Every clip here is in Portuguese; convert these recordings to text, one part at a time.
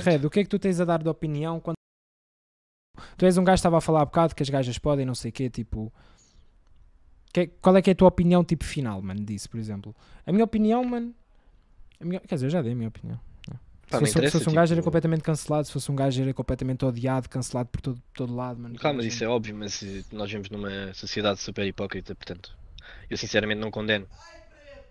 Red, o que é que tu tens a dar de opinião quando. Tu és um gajo que estava a falar há bocado que as gajas podem, não sei o quê, tipo. Que, é, qual é que é a tua opinião, tipo, final, mano, disso, por exemplo? A minha opinião, mano. Minha... Quer dizer, eu já dei a minha opinião. Né? se, fosse, se fosse um tipo... gajo era tipo, completamente cancelado, se fosse um gajo era completamente odiado, cancelado por todo, todo lado, mano. Claro, mas isso assim? é óbvio, mas eh, nós vivemos numa sociedade super hipócrita, portanto, eu sinceramente não condeno.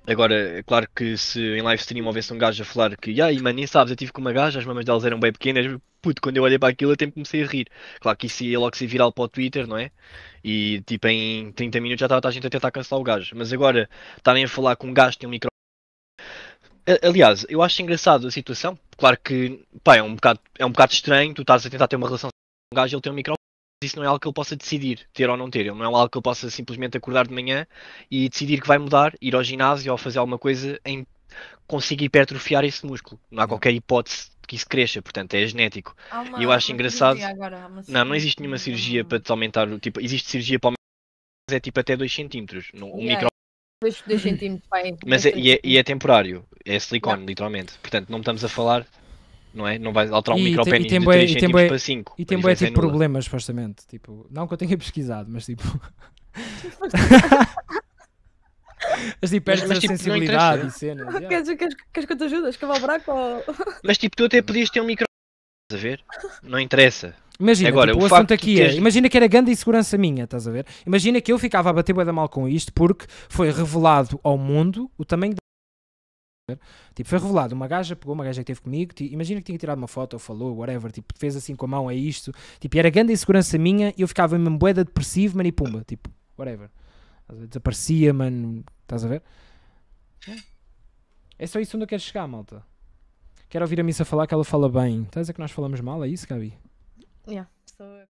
Agora, é claro que se em live stream houvesse um gajo a falar que, ai yeah, mano, nem sabes, eu tive com uma gaja, as mamas delas eram bem pequenas, puto, quando eu olhei para aquilo eu até comecei a rir. Claro que isso ia logo ser viral para o Twitter, não é? E tipo, em 30 minutos já estava a gente a tentar cancelar o gajo. Mas agora, estarem a falar com um gajo que tem um micro. Aliás, eu acho engraçado a situação. Claro que, pá, é um bocado, é um bocado estranho, tu estás a tentar ter uma relação com um gajo e ele tem um micro isso não é algo que ele possa decidir, ter ou não ter. Ele não é algo que ele possa simplesmente acordar de manhã e decidir que vai mudar, ir ao ginásio ou fazer alguma coisa em conseguir hipertrofiar esse músculo. Não há qualquer hipótese que isso cresça, portanto é genético. E eu acho engraçado. Agora, não, não existe nenhuma cirurgia para te aumentar o tipo. Existe cirurgia para aumentar, mas é tipo até 2 cm. Um micro... 2 cm, Mas é, e, é, é temporário, é silicone, literalmente. Portanto, não estamos a falar não é? Não vai alterar um micropênis de 3 cm para 5. E tem bué é tipo problemas, supostamente. Tipo, não que eu tenha pesquisado, mas tipo. mas tipo, perdes mas, tipo, a sensibilidade e cena. Yeah. Queres, queres, queres que eu te ajude a escavar o buraco? Ou... Mas tipo, tu até podias ter um micro. Estás a ver? Não interessa. Imagina, Agora, tipo, o, o assunto aqui é, imagina que era grande insegurança minha, estás a ver? Imagina que eu ficava a bater bué de mal com isto porque foi revelado ao mundo o tamanho Tipo, foi revelado, uma gaja pegou uma gaja que teve comigo, imagina que tinha tirado uma foto ou falou, whatever, tipo, fez assim com a mão, é isto. Tipo, era grande insegurança minha e eu ficava mesmo boeda depressiva mano, e pumba, tipo, whatever. Desaparecia, mano, estás a ver? É só isso onde eu quero chegar, malta. Quero ouvir a Missa falar que ela fala bem. Estás a dizer que nós falamos mal, é isso, Gabi? Yeah, sou eu.